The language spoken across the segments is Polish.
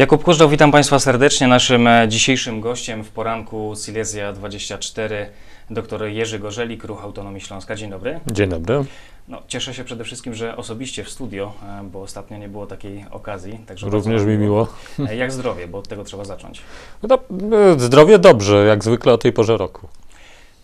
Jakub Kużdoł, witam Państwa serdecznie. Naszym e, dzisiejszym gościem w poranku Silesia 24 dr Jerzy Gorzelik, Ruch Autonomii Śląska. Dzień dobry. Dzień dobry. No, cieszę się przede wszystkim, że osobiście w studio, e, bo ostatnio nie było takiej okazji. Także Również mi miło. E, jak zdrowie, bo od tego trzeba zacząć. No, zdrowie dobrze, jak zwykle o tej porze roku.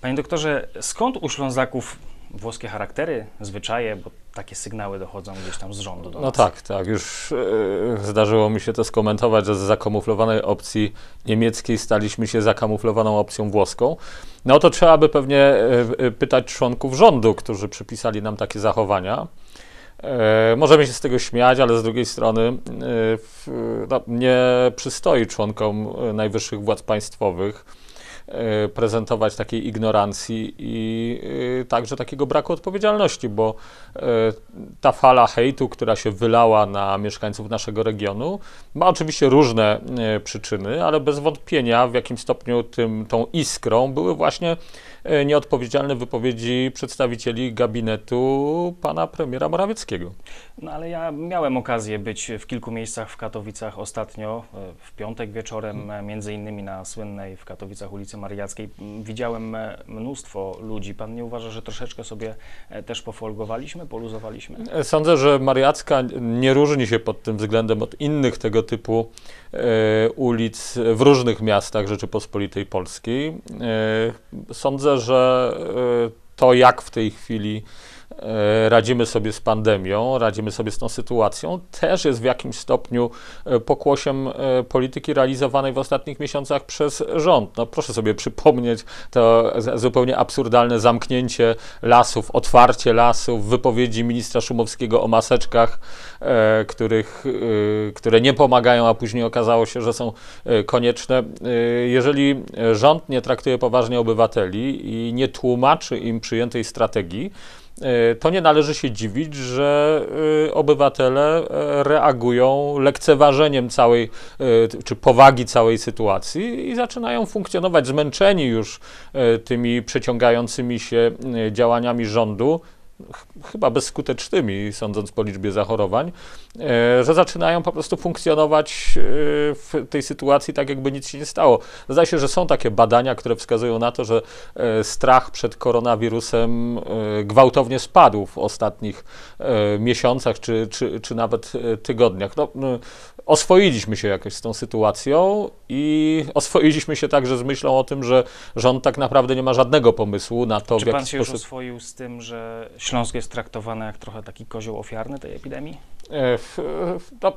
Panie doktorze, skąd u Ślązaków włoskie charaktery, zwyczaje, bo takie sygnały dochodzą gdzieś tam z rządu. no nas. tak, tak. Już yy, zdarzyło mi się to skomentować, że z zakamuflowanej opcji niemieckiej staliśmy się zakamuflowaną opcją włoską. No to trzeba by pewnie yy, pytać członków rządu, którzy przypisali nam takie zachowania. możemy się z tego śmiać, ale z drugiej strony no, nie przystoi członkom najwyższych władz państwowych E, prezentować takiej ignorancji i e, także takiego braku odpowiedzialności, bo e, ta fala hejtu, która się wylała na mieszkańców naszego regionu, ma oczywiście różne przyczyny, ale bez wątpienia w jakim stopniu tym, tą iskrą były właśnie nieodpowiedzialne wypowiedzi przedstawicieli gabinetu pana premiera Morawieckiego. No ale ja miałem okazję być w kilku miejscach w Katowicach ostatnio, w piątek wieczorem, między innymi na słynnej w Katowicach ulicy Mariackiej. Widziałem e, mnóstwo ludzi. Pan nie uważa, że troszeczkę sobie e, też pofolgowaliśmy, poluzowaliśmy? E, sądzę, że Mariacka nie różni się pod tym względem od innych tego typu ulic w różnych miastach Rzeczypospolitej Polskiej. Sądzę, że to jak w tej chwili E, radzimy sobie z pandemią, radzimy sobie z tą sytuacją, też jest w jakimś stopniu e, pokłosiem e, polityki realizowanej w ostatnich miesiącach przez rząd. No, proszę sobie przypomnieć to zupełnie absurdalne zamknięcie lasów, otwarcie lasów, wypowiedzi ministra Szumowskiego o maseczkach, których, które nie pomagają, a później okazało się, że są konieczne. Jeżeli rząd nie traktuje poważnie obywateli i nie tłumaczy im przyjętej strategii, Y, to nie należy się dziwić, że y, obywatele y, reagują lekceważeniem całej, czy powagi całej sytuacji i zaczynają funkcjonować zmęczeni już tymi przeciągającymi się działaniami rządu chyba bezskutecznymi, sądząc po liczbie zachorowań, e, że zaczynają po prostu funkcjonować e, w tej sytuacji tak, jakby nic się nie stało. Zdaje się, że są takie badania, które wskazują na to, że e, strach przed koronawirusem gwałtownie spadł w ostatnich miesiącach czy, czy, czy nawet tygodniach. No, oswoiliśmy się jakoś z tą sytuacją i oswoiliśmy się także z myślą o tym, że rząd tak naprawdę nie ma żadnego pomysłu na to, Czy w jaki sposób... Czy pan się już oswoił z tym, że Śląsk jest traktowany jak trochę taki kozioł ofiarny tej epidemii? E,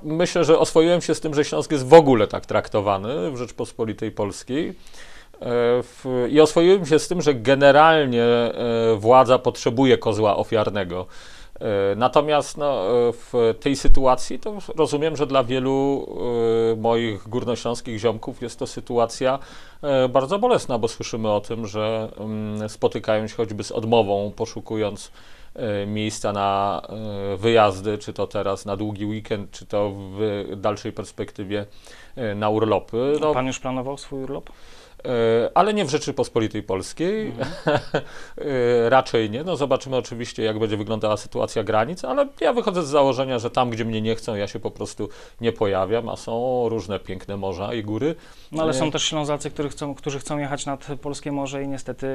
myślę, że oswoiłem się z tym, że Śląsk jest w ogóle tak traktowany w Rzeczpospolitej Polskiej. E, I oswoiłem się z tym, że generalnie e, władza potrzebuje kozła ofiarnego. E, natomiast no, e, w tej sytuacji to rozumiem, że dla wielu e, moich górnośląskich ziomków jest to sytuacja bardzo bolesna, bo słyszymy o tym, że mm, spotykają się choćby z odmową, poszukując miejsca na wyjazdy, czy to teraz na długi weekend, czy to w dalszej perspektywie na urlopy. No, Pan już planował swój urlop? E, ale nie w Rzeczypospolitej Polskiej, mhm. E, raczej nie. No zobaczymy oczywiście, jak będzie wyglądała sytuacja granic, ale ja wychodzę z założenia, że tam, gdzie mnie nie chcą, ja się po prostu nie pojawiam, a są różne piękne morza i góry. No ale są też Ślązacy, którzy chcą, którzy chcą jechać nad Polskie Morze i niestety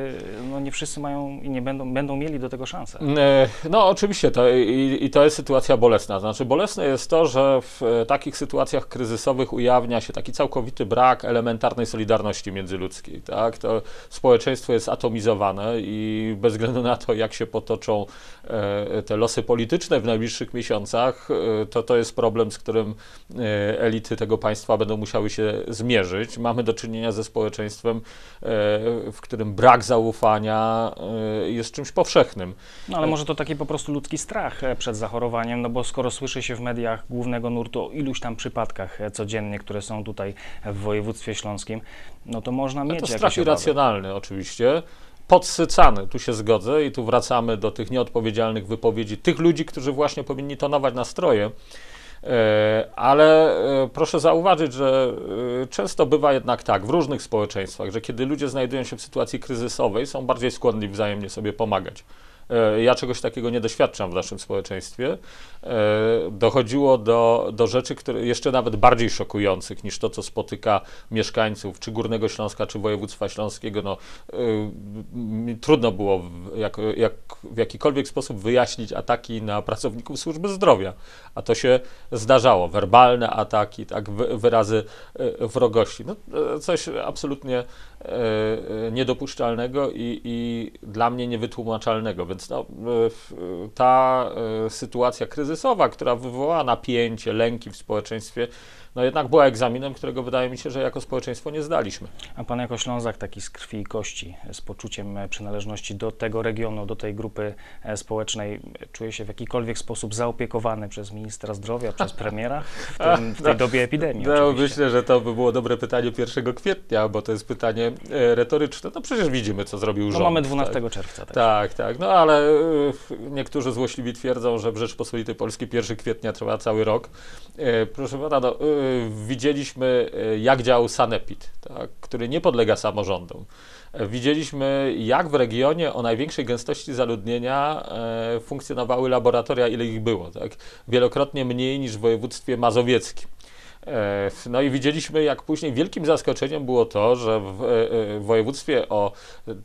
no, nie wszyscy mają i nie będą, będą mieli do tego szansę. E, no oczywiście to, i, i to jest sytuacja bolesna. Znaczy bolesne jest to, że w takich sytuacjach kryzysowych ujawnia się taki całkowity brak elementarnej solidarności między międzyludzkiej. Tak? To społeczeństwo jest atomizowane i bez względu na to, jak się potoczą e, te losy polityczne w najbliższych miesiącach, e, to to jest problem, z którym e, elity tego państwa będą musiały się zmierzyć. Mamy do czynienia ze społeczeństwem, w którym brak zaufania jest czymś powszechnym. No ale może to taki po prostu ludzki strach przed zachorowaniem, no bo skoro słyszy się w mediach głównego nurtu o iluś tam przypadkach codziennie, które są tutaj w województwie śląskim, no to może można mieć. to strach racjonalny, oczywiście, podsycany, tu się zgodzę i tu wracamy do tych nieodpowiedzialnych wypowiedzi tych ludzi, którzy właśnie powinni tonować nastroje. E, ale e, proszę zauważyć, że e, często bywa jednak tak w różnych społeczeństwach, że kiedy ludzie znajdują się w sytuacji kryzysowej, są bardziej skłonni wzajemnie sobie pomagać. E, ja czegoś takiego nie doświadczam w naszym społeczeństwie. E, dochodziło do, do rzeczy, które jeszcze nawet bardziej szokujących niż to, co spotyka mieszkańców czy Górnego Śląska, czy województwa śląskiego. No, e, trudno było w, jak, jak, w jakikolwiek sposób wyjaśnić ataki na pracowników służby zdrowia, a to się zdarzało. Werbalne ataki, tak, wyrazy wrogości. No, coś absolutnie niedopuszczalnego i, i dla mnie niewytłumaczalnego, więc więc no, ta e, sytuacja kryzysowa, która wywołała napięcie, lęki w społeczeństwie, no jednak była egzaminem, którego wydaje mi się, że jako społeczeństwo nie zdaliśmy. A pan jako Ślązak taki z krwi i kości, z poczuciem przynależności do tego regionu, do tej grupy e, społecznej, czuje się w jakikolwiek sposób zaopiekowany przez ministra zdrowia, przez premiera w, tym, w tej dobie epidemii? No, myślę, że to by było dobre pytanie 1 kwietnia, bo to jest pytanie e, retoryczne. No przecież widzimy, co zrobił no, rząd. No mamy 12 tak. czerwca. Tak, tak. tak. No a ale y, niektórzy złośliwi twierdzą, że w Rzeczpospolitej Polskiej 1 kwietnia trwa cały rok. Y, proszę pana, no, y, widzieliśmy jak działał Sanepid, tak, który nie podlega samorządom. Widzieliśmy, jak w regionie o największej gęstości zaludnienia funkcjonowały laboratoria, ile ich było. Tak? Wielokrotnie mniej niż w województwie mazowieckim. E, no i widzieliśmy, jak później wielkim zaskoczeniem było to, że w, e, e, województwie o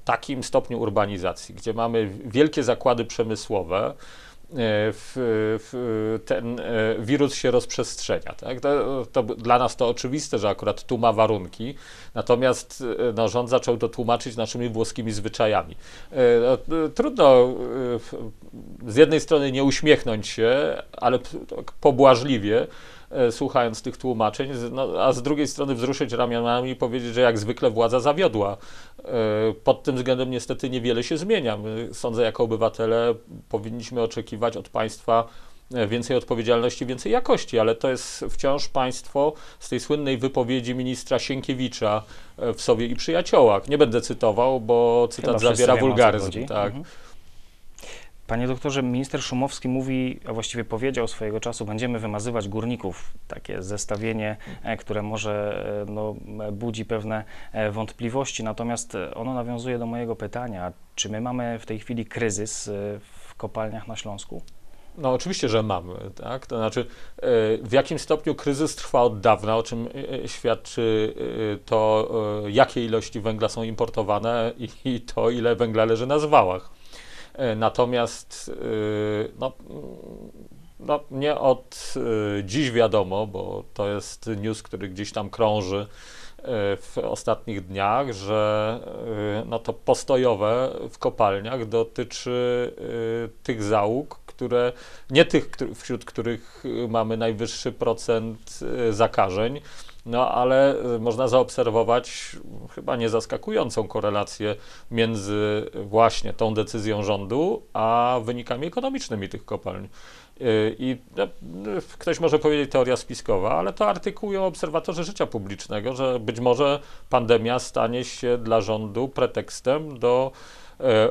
takim stopniu urbanizacji, gdzie mamy wielkie zakłady przemysłowe, w, w, ten wirus się rozprzestrzenia. Tak? To, to, dla nas to oczywiste, że akurat tu ma warunki, natomiast no, rząd zaczął to tłumaczyć naszymi włoskimi zwyczajami. No, trudno z jednej strony nie uśmiechnąć się, ale tak pobłażliwie, E, słuchając tych tłumaczeń, no, a z drugiej strony wzruszyć ramionami i powiedzieć, że jak zwykle władza zawiodła. E, pod tym względem niestety niewiele się zmienia. My, sądzę, jako obywatele powinniśmy oczekiwać od państwa e, więcej odpowiedzialności, więcej jakości, ale to jest wciąż państwo z tej słynnej wypowiedzi ministra Sienkiewicza w sobie i przyjaciołach. Nie będę cytował, bo cytat Chyba zawiera wulgaryzm. Tak. Mhm. Panie doktorze, minister Szumowski mówi, a właściwie powiedział swojego czasu, będziemy wymazywać górników. Takie zestawienie, e, które może e, no, e, budzi pewne wątpliwości, natomiast ono nawiązuje do mojego pytania. Czy my mamy w tej chwili kryzys w kopalniach na Śląsku? No oczywiście, że mamy, tak? To znaczy, w jakim stopniu kryzys trwa od dawna, o czym świadczy to, jakie ilości węgla są importowane i to, ile węgla leży na zwałach. E, natomiast e, no, no, nie od e, dziś wiadomo, bo to jest news, który gdzieś tam krąży w ostatnich dniach, że no to postojowe w kopalniach dotyczy tych załóg, które nie tych, wśród których mamy najwyższy procent zakażeń, no ale y, można zaobserwować chyba niezaskakującą korelację między właśnie tą decyzją rządu, a wynikami ekonomicznymi tych kopalń. Y, I no, y, ktoś może powiedzieć teoria spiskowa, ale to artykułują obserwatorzy życia publicznego, że być może pandemia stanie się dla rządu pretekstem do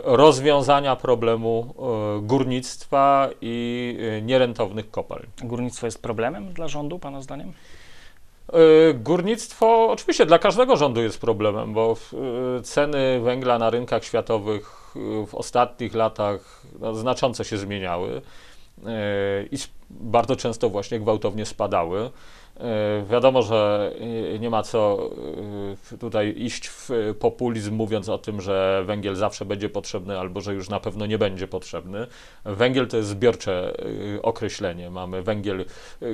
rozwiązania problemu górnictwa i nierentownych kopalń. Górnictwo jest problemem dla rządu, Pana zdaniem? Y, górnictwo oczywiście dla każdego rządu jest problemem, bo y, ceny węgla na rynkach światowych y, w ostatnich latach no, znacząco się zmieniały i bardzo często właśnie gwałtownie spadały. E, wiadomo, że nie ma co e, tutaj iść w populizm, mówiąc o tym, że węgiel zawsze będzie potrzebny albo że już na pewno nie będzie potrzebny. Węgiel to jest zbiorcze e, określenie. Mamy węgiel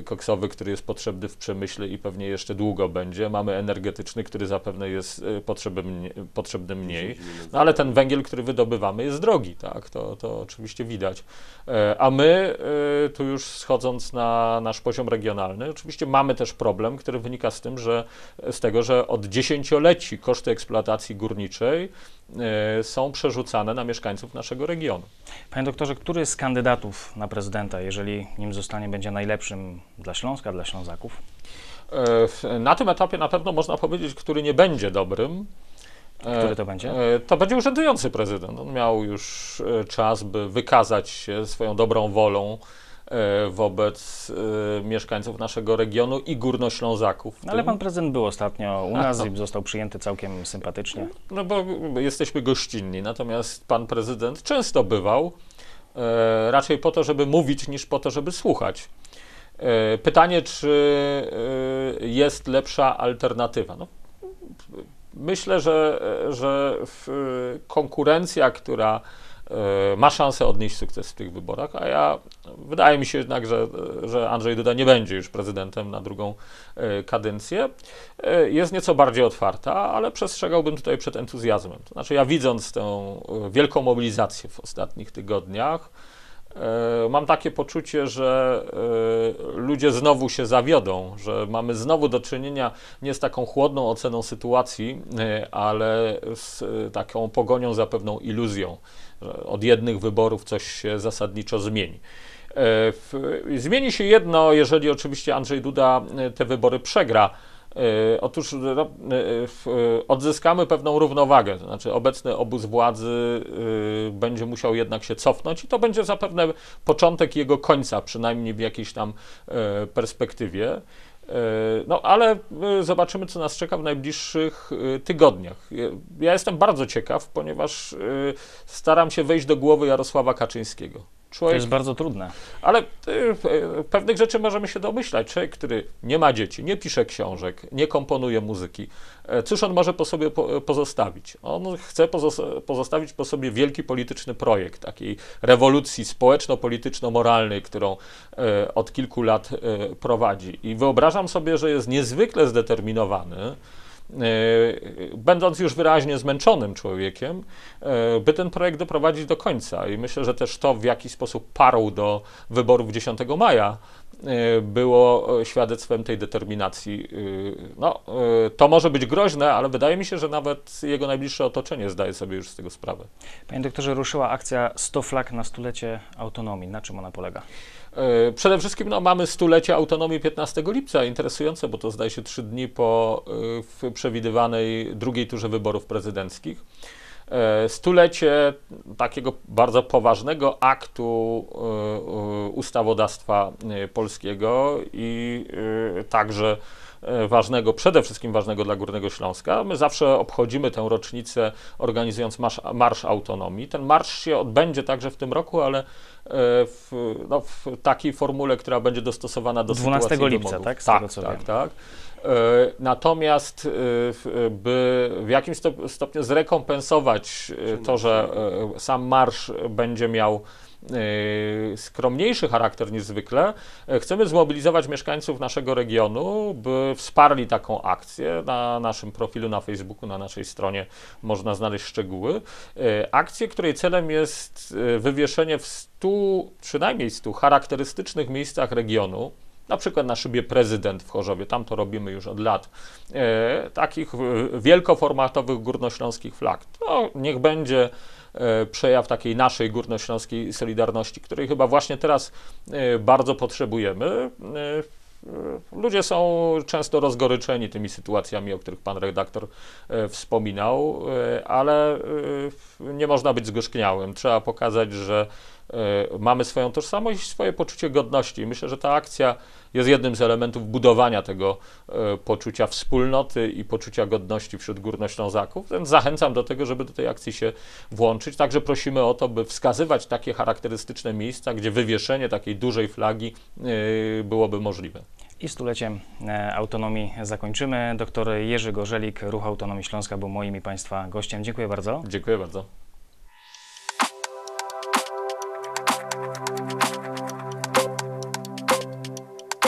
koksowy, który jest potrzebny w przemyśle i pewnie jeszcze długo będzie. Mamy energetyczny, który zapewne jest potrzebny mniej. No ale ten węgiel, który wydobywamy, jest drogi, tak? To, to oczywiście widać. A my, tu już schodząc na nasz poziom regionalny, oczywiście mamy mamy też problem, który wynika z tym, że z tego, że od dziesięcioleci koszty eksploatacji górniczej e, są przerzucane na mieszkańców naszego regionu. Panie doktorze, który z kandydatów na prezydenta, jeżeli nim zostanie, będzie najlepszym dla Śląska, dla Ślązaków? E, na tym etapie na pewno można powiedzieć, który nie będzie dobrym. E, który to będzie? To będzie urzędujący prezydent. On miał już czas, by wykazać się swoją dobrą wolą E, wobec e, mieszkańców naszego regionu i górnoślązaków. No, ale pan prezydent był ostatnio u nas tak. i został przyjęty całkiem sympatycznie. No bo jesteśmy gościnni, natomiast pan prezydent często bywał e, raczej po to, żeby mówić, niż po to, żeby słuchać. Pytanie, czy jest lepsza alternatywa? No, myślę, że, że konkurencja, która E, ma szansę odnieść sukces w tych wyborach, a ja wydaje mi się jednak, że, że Andrzej Duda nie będzie już prezydentem na drugą e, kadencję. E, jest nieco bardziej otwarta, ale przestrzegałbym tutaj przed entuzjazmem. To znaczy, ja widząc tę wielką mobilizację w ostatnich tygodniach, Mam takie poczucie, że ludzie znowu się zawiodą, że mamy znowu do czynienia nie z taką chłodną oceną sytuacji, ale z taką pogonią za pewną iluzją od jednych wyborów coś się zasadniczo zmieni. E, zmieni się jedno, jeżeli oczywiście Andrzej Duda e, te wybory przegra. E, otóż odzyskamy pewną równowagę, to znaczy obecny obóz władzy będzie musiał jednak się cofnąć i to będzie zapewne początek jego końca, przynajmniej w jakiejś tam perspektywie. E, no, ale e, zobaczymy, co nas czeka w najbliższych e, tygodniach. Ja jestem bardzo ciekaw, ponieważ staram się wejść do głowy Jarosława Kaczyńskiego. Człowiek, to jest bardzo trudne. Ale y, y, pewnych rzeczy możemy się domyślać. Człowiek, który nie ma dzieci, nie pisze książek, nie komponuje muzyki, e, cóż on może po sobie po, pozostawić? On chce pozostawić po sobie wielki polityczny projekt, takiej rewolucji społeczno-polityczno-moralnej, którą y, od kilku lat e, prowadzi. I wyobrażam sobie, że jest niezwykle zdeterminowany, E, będąc już wyraźnie zmęczonym człowiekiem, e, by ten projekt doprowadzić do końca. I myślę, że też to, w jaki sposób parł do wyborów 10 maja, e, było świadectwem tej determinacji. Y, no, y, to może być groźne, ale wydaje mi się, że nawet jego najbliższe otoczenie zdaje sobie już z tego sprawę. Panie doktorze, ruszyła akcja 100 flag na stulecie autonomii. Na czym ona polega? Y, przede wszystkim no, mamy stulecie autonomii 15 lipca, interesujące, bo to zdaje się trzy dni po przewidywanej drugiej turze wyborów prezydenckich stulecie takiego bardzo poważnego aktu ustawodawstwa y, polskiego i y, także y, ważnego, przede wszystkim ważnego dla Górnego Śląska. My zawsze obchodzimy tę rocznicę organizując marsz, marsz autonomii. Ten marsz się odbędzie także w tym roku, ale w, no, w takiej formule, która będzie dostosowana do 12 sytuacji lipca, tak? Tak, tak, tak. E, natomiast e, by w jakimś stopniu zrekompensować e, to, że sam marsz będzie miał skromniejszy charakter niż zwykle, chcemy zmobilizować mieszkańców naszego regionu, by wsparli taką akcję. Na naszym profilu na Facebooku, na naszej stronie można znaleźć szczegóły. Akcję, której celem jest wywieszenie w stu, przynajmniej stu charakterystycznych miejscach regionu, na przykład na szybie prezydent w Chorzowie, tam to robimy już od lat, e, takich e, wielkoformatowych górnośląskich flag. No, niech będzie e, przejaw takiej naszej górnośląskiej solidarności, której chyba właśnie teraz e, bardzo potrzebujemy. Ludzie są często rozgoryczeni tymi sytuacjami, o których pan redaktor wspominał, ale nie można być zgorzkniałym. Trzeba pokazać, że E, mamy swoją tożsamość swoje poczucie godności. Myślę, że ta akcja jest jednym z elementów budowania tego e, poczucia wspólnoty i poczucia godności wśród górnoślązaków. Więc zachęcam do tego, żeby do tej akcji się włączyć. Także prosimy o to, by wskazywać takie charakterystyczne miejsca, gdzie wywieszenie takiej dużej flagi e, byłoby możliwe. I stuleciem autonomii zakończymy. Doktor Jerzy Gorzelik, Ruch Autonomii Śląska był moim i Państwa gościem. Dziękuję bardzo. Dziękuję bardzo.